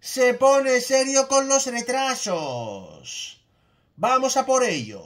se pone serio con los retrasos. Vamos a por ello.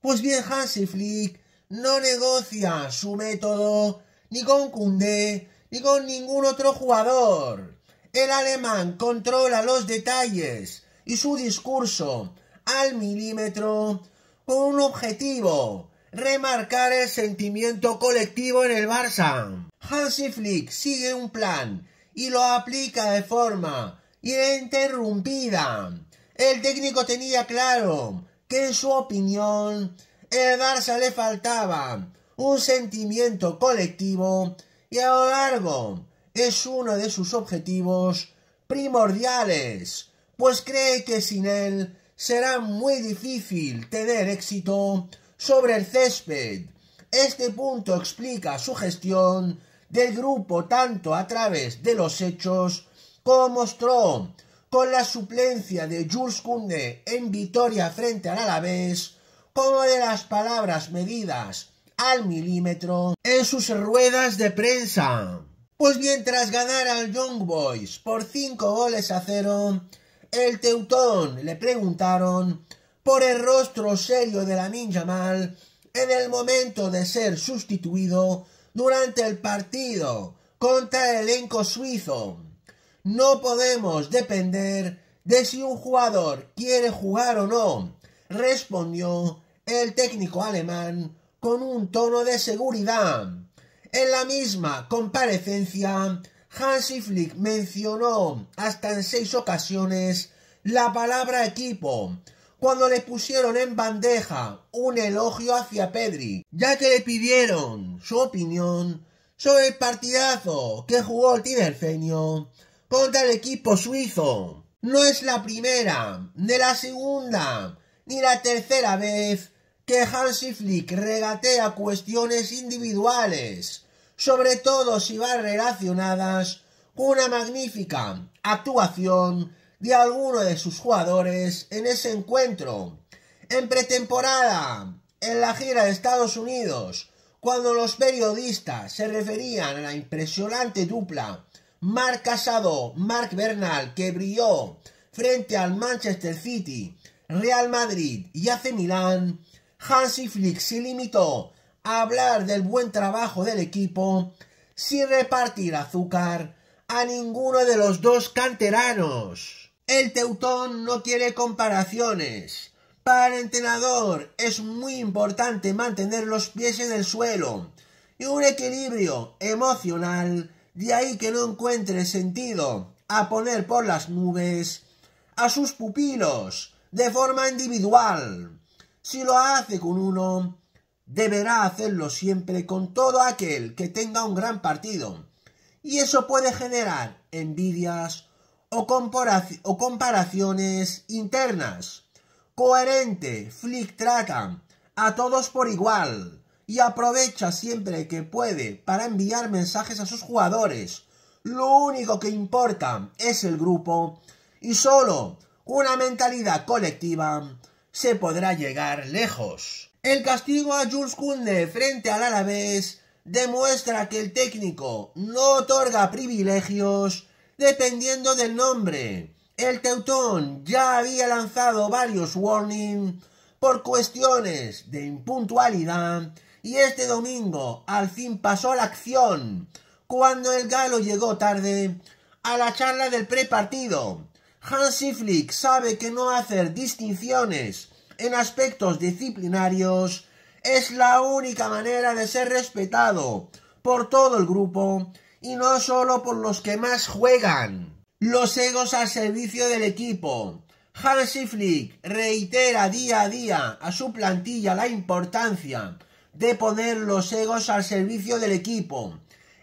Pues bien, Hansi Flick no negocia su método ni con Kunde ni con ningún otro jugador. El alemán controla los detalles y su discurso al milímetro con un objetivo, remarcar el sentimiento colectivo en el Barça. Hansi Flick sigue un plan y lo aplica de forma y interrumpida. El técnico tenía claro que en su opinión el Barça le faltaba un sentimiento colectivo y a lo largo es uno de sus objetivos primordiales, pues cree que sin él será muy difícil tener éxito sobre el césped. Este punto explica su gestión del grupo tanto a través de los hechos como con la suplencia de Jules Kunde en victoria frente al Alavés, como de las palabras medidas al milímetro en sus ruedas de prensa. Pues mientras ganara ganar al Young Boys por 5 goles a 0, el Teutón le preguntaron por el rostro serio de la Ninja Mal en el momento de ser sustituido durante el partido contra el elenco suizo. No podemos depender de si un jugador quiere jugar o no, respondió el técnico alemán con un tono de seguridad. En la misma comparecencia, Hansi Flick mencionó hasta en seis ocasiones la palabra equipo, cuando le pusieron en bandeja un elogio hacia Pedri, ya que le pidieron su opinión sobre el partidazo que jugó el tinerfeño contra el equipo suizo. No es la primera, ni la segunda, ni la tercera vez que Hansi Flick regatea cuestiones individuales, sobre todo si van relacionadas con una magnífica actuación de alguno de sus jugadores en ese encuentro. En pretemporada, en la gira de Estados Unidos, cuando los periodistas se referían a la impresionante dupla Marc Casado, Marc Bernal, que brilló frente al Manchester City, Real Madrid y hace Milán, Hansi Flick se limitó a hablar del buen trabajo del equipo sin repartir azúcar a ninguno de los dos canteranos. El Teutón no quiere comparaciones. Para el entrenador es muy importante mantener los pies en el suelo y un equilibrio emocional de ahí que no encuentre sentido a poner por las nubes a sus pupilos de forma individual. Si lo hace con uno, deberá hacerlo siempre con todo aquel que tenga un gran partido. Y eso puede generar envidias o, comparaciones internas. Coherente, Flick trata a todos por igual y aprovecha siempre que puede para enviar mensajes a sus jugadores. Lo único que importa es el grupo y solo una mentalidad colectiva se podrá llegar lejos. El castigo a Jules Kunde frente al Alavés demuestra que el técnico no otorga privilegios dependiendo del nombre. El Teutón ya había lanzado varios warnings por cuestiones de impuntualidad y este domingo al fin pasó la acción, cuando el galo llegó tarde a la charla del prepartido. Hansi Flick sabe que no hacer distinciones en aspectos disciplinarios es la única manera de ser respetado por todo el grupo y no solo por los que más juegan. Los egos al servicio del equipo. Hansi Flick reitera día a día a su plantilla la importancia de poner los egos al servicio del equipo.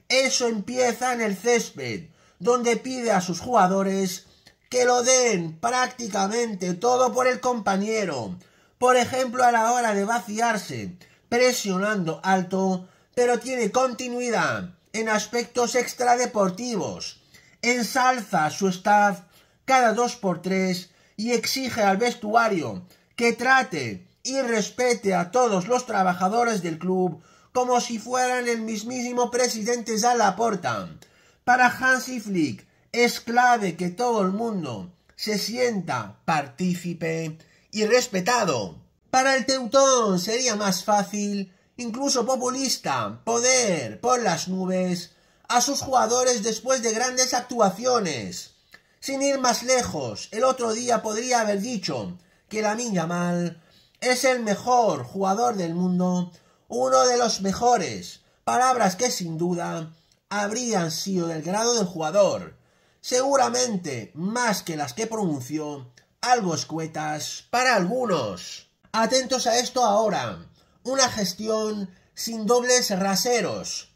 Eso empieza en el césped, donde pide a sus jugadores que lo den prácticamente todo por el compañero. Por ejemplo, a la hora de vaciarse, presionando alto, pero tiene continuidad en aspectos extradeportivos. Ensalza a su staff cada dos por tres y exige al vestuario que trate y respete a todos los trabajadores del club como si fueran el mismísimo presidente la Zalaporta. Para Hansi Flick es clave que todo el mundo se sienta partícipe y respetado. Para el Teutón sería más fácil, incluso populista, poder por las nubes a sus jugadores después de grandes actuaciones. Sin ir más lejos, el otro día podría haber dicho que la mal. Es el mejor jugador del mundo, uno de los mejores. Palabras que sin duda habrían sido del grado del jugador. Seguramente más que las que pronunció, algo escuetas para algunos. Atentos a esto ahora. Una gestión sin dobles raseros.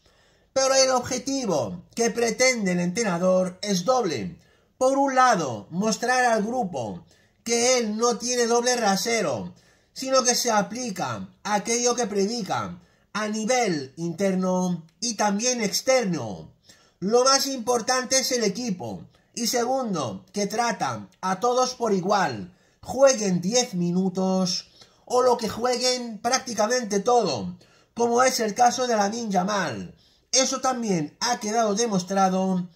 Pero el objetivo que pretende el entrenador es doble. Por un lado, mostrar al grupo que él no tiene doble rasero, sino que se aplican aquello que predican a nivel interno y también externo. Lo más importante es el equipo. Y segundo, que tratan a todos por igual. Jueguen 10 minutos o lo que jueguen prácticamente todo, como es el caso de la Ninja Mal. Eso también ha quedado demostrado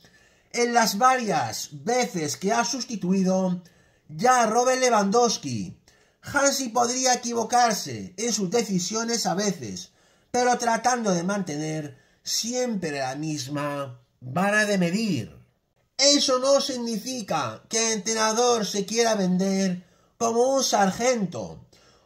en las varias veces que ha sustituido ya a Robert Lewandowski Hansi podría equivocarse en sus decisiones a veces, pero tratando de mantener siempre la misma vara de medir. Eso no significa que el entrenador se quiera vender como un sargento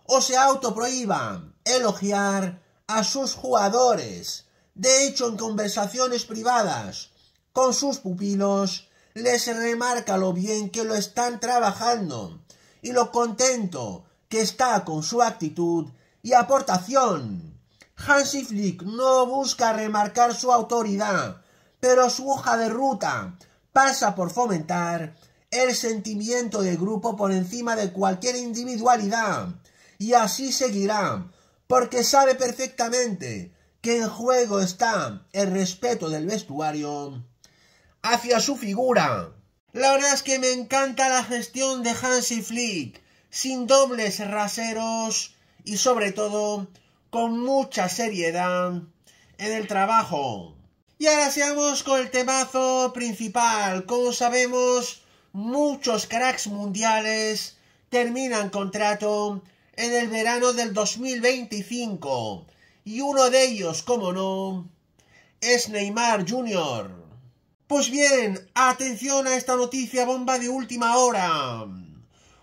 o se autoprohíba elogiar a sus jugadores. De hecho, en conversaciones privadas con sus pupilos, les remarca lo bien que lo están trabajando y lo contento que está con su actitud y aportación. Hansi Flick no busca remarcar su autoridad, pero su hoja de ruta pasa por fomentar el sentimiento de grupo por encima de cualquier individualidad. Y así seguirá, porque sabe perfectamente que en juego está el respeto del vestuario hacia su figura. La verdad es que me encanta la gestión de Hansi Flick sin dobles raseros y sobre todo con mucha seriedad en el trabajo. Y ahora seamos con el temazo principal. Como sabemos, muchos cracks mundiales terminan contrato en el verano del 2025. Y uno de ellos, como no, es Neymar Jr. Pues bien, atención a esta noticia bomba de última hora.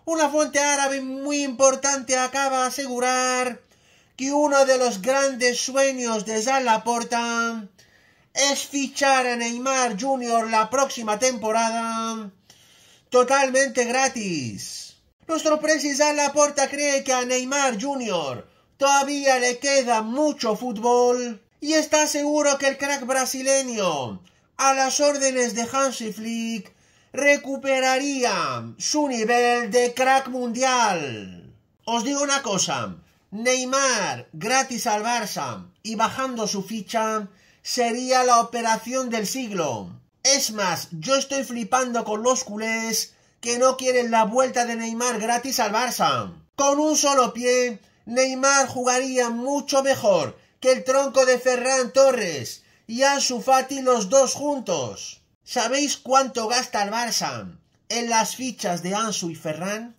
Una fuente árabe muy importante acaba de asegurar que uno de los grandes sueños de Zalaporta es fichar a Neymar Jr. la próxima temporada totalmente gratis. Nuestro presidente Zalaporta Porta cree que a Neymar Jr. todavía le queda mucho fútbol y está seguro que el crack brasileño, a las órdenes de Hansi Flick, recuperaría su nivel de crack mundial. Os digo una cosa, Neymar gratis al Barça y bajando su ficha sería la operación del siglo. Es más, yo estoy flipando con los culés que no quieren la vuelta de Neymar gratis al Barça. Con un solo pie, Neymar jugaría mucho mejor que el tronco de Ferran Torres y Ansu Fati los dos juntos. ¿Sabéis cuánto gasta el Barça en las fichas de Ansu y Ferran?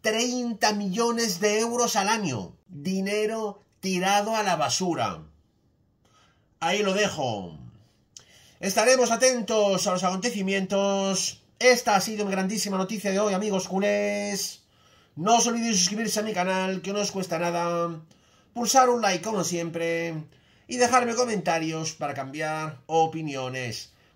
30 millones de euros al año. Dinero tirado a la basura. Ahí lo dejo. Estaremos atentos a los acontecimientos. Esta ha sido mi grandísima noticia de hoy, amigos culés. No os olvidéis suscribirse a mi canal, que no os cuesta nada. Pulsar un like, como siempre. Y dejarme comentarios para cambiar opiniones.